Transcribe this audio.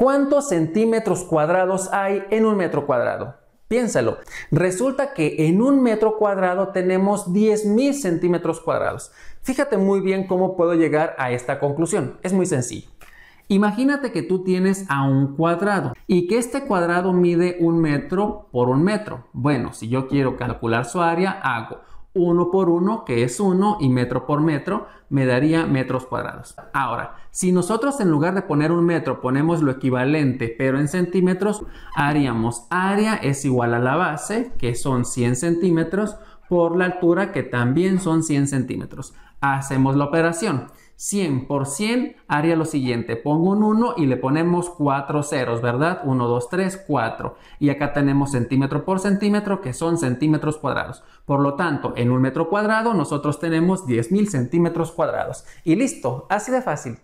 ¿Cuántos centímetros cuadrados hay en un metro cuadrado? Piénsalo. Resulta que en un metro cuadrado tenemos 10.000 centímetros cuadrados. Fíjate muy bien cómo puedo llegar a esta conclusión. Es muy sencillo. Imagínate que tú tienes a un cuadrado y que este cuadrado mide un metro por un metro. Bueno, si yo quiero calcular su área, hago 1 por 1, que es 1, y metro por metro, me daría metros cuadrados. Ahora, si nosotros en lugar de poner un metro ponemos lo equivalente, pero en centímetros, haríamos área es igual a la base, que son 100 centímetros, por la altura que también son 100 centímetros. Hacemos la operación. 100 por 100 haría lo siguiente, pongo un 1 y le ponemos 4 ceros, ¿verdad? 1, 2, 3, 4. Y acá tenemos centímetro por centímetro que son centímetros cuadrados. Por lo tanto, en un metro cuadrado nosotros tenemos 10.000 centímetros cuadrados. Y listo, así de fácil.